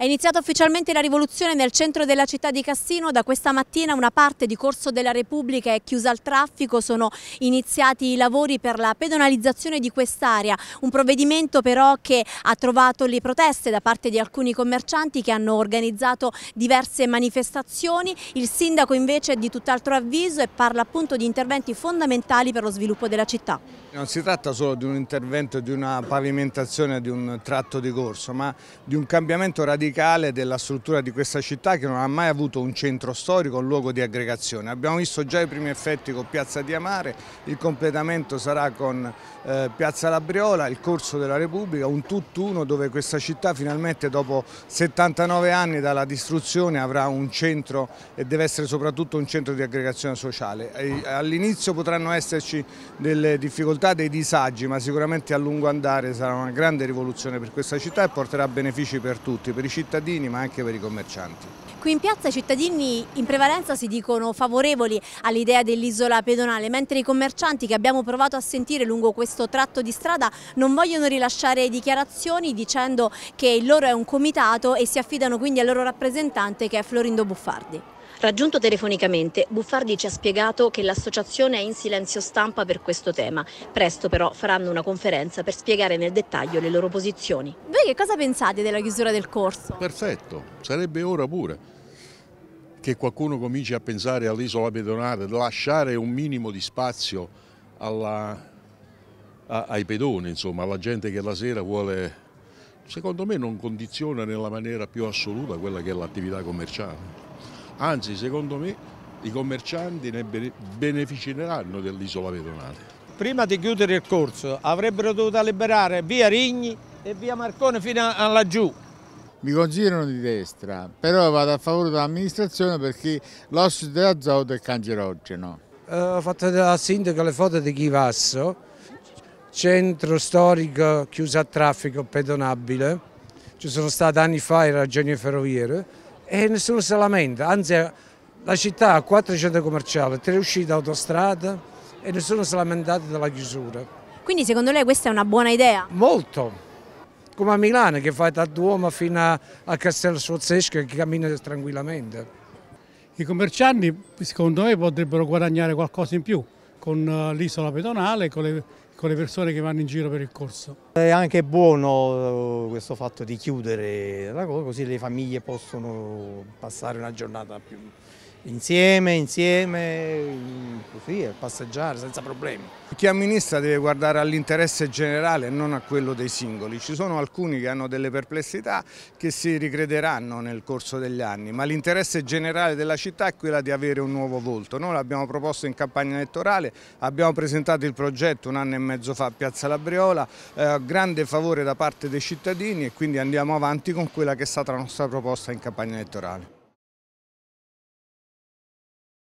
È iniziata ufficialmente la rivoluzione nel centro della città di Cassino, da questa mattina una parte di Corso della Repubblica è chiusa al traffico, sono iniziati i lavori per la pedonalizzazione di quest'area, un provvedimento però che ha trovato le proteste da parte di alcuni commercianti che hanno organizzato diverse manifestazioni, il sindaco invece è di tutt'altro avviso e parla appunto di interventi fondamentali per lo sviluppo della città. Non si tratta solo di un intervento, di una pavimentazione di un tratto di corso, ma di un cambiamento radicale della struttura di questa città che non ha mai avuto un centro storico, un luogo di aggregazione. Abbiamo visto già i primi effetti con Piazza di Amare, il completamento sarà con eh, Piazza Labriola, il corso della Repubblica, un tutt'uno dove questa città finalmente dopo 79 anni dalla distruzione avrà un centro e deve essere soprattutto un centro di aggregazione sociale. All'inizio potranno esserci delle difficoltà difficoltà, dei disagi, ma sicuramente a lungo andare sarà una grande rivoluzione per questa città e porterà benefici per tutti, per i cittadini ma anche per i commercianti. Qui in piazza i cittadini in prevalenza si dicono favorevoli all'idea dell'isola pedonale, mentre i commercianti che abbiamo provato a sentire lungo questo tratto di strada non vogliono rilasciare dichiarazioni dicendo che il loro è un comitato e si affidano quindi al loro rappresentante che è Florindo Buffardi. Raggiunto telefonicamente, Buffardi ci ha spiegato che l'associazione è in silenzio stampa per questo tema. Presto però faranno una conferenza per spiegare nel dettaglio le loro posizioni. Voi che cosa pensate della chiusura del corso? Perfetto, sarebbe ora pure che qualcuno cominci a pensare all'isola pedonale, lasciare un minimo di spazio alla, a, ai pedoni, insomma, alla gente che la sera vuole, secondo me non condiziona nella maniera più assoluta quella che è l'attività commerciale. Anzi, secondo me, i commercianti ne beneficeranno dell'isola pedonale. Prima di chiudere il corso avrebbero dovuto liberare via Rigni e via Marcone fino a, laggiù. Mi considerano di destra, però vado a favore dell'amministrazione perché l'ossido d'azoto è cancerogeno. Eh, ho fatto da sindaco le foto di Chivasso, centro storico chiuso a traffico pedonabile. Ci sono stati anni fa i ragioni ferroviere e nessuno si lamenta, anzi la città ha quattro centri commerciali, tre uscite autostrada e nessuno si è lamentato della chiusura. Quindi secondo lei questa è una buona idea? Molto, come a Milano che fai da Duomo fino a, Castel Sforzesco che cammina tranquillamente. I commercianti secondo me potrebbero guadagnare qualcosa in più, con eh, l'isola pedonale, con le, con le persone che vanno in giro per il corso. È anche buono eh, questo fatto di chiudere la cosa, così le famiglie possono passare una giornata più insieme, insieme, così, a passeggiare senza problemi. Chi amministra deve guardare all'interesse generale e non a quello dei singoli. Ci sono alcuni che hanno delle perplessità che si ricrederanno nel corso degli anni, ma l'interesse generale della città è quella di avere un nuovo volto. Noi l'abbiamo proposto in campagna elettorale, abbiamo presentato il progetto un anno e mezzo fa a Piazza Labriola, eh, grande favore da parte dei cittadini e quindi andiamo avanti con quella che è stata la nostra proposta in campagna elettorale.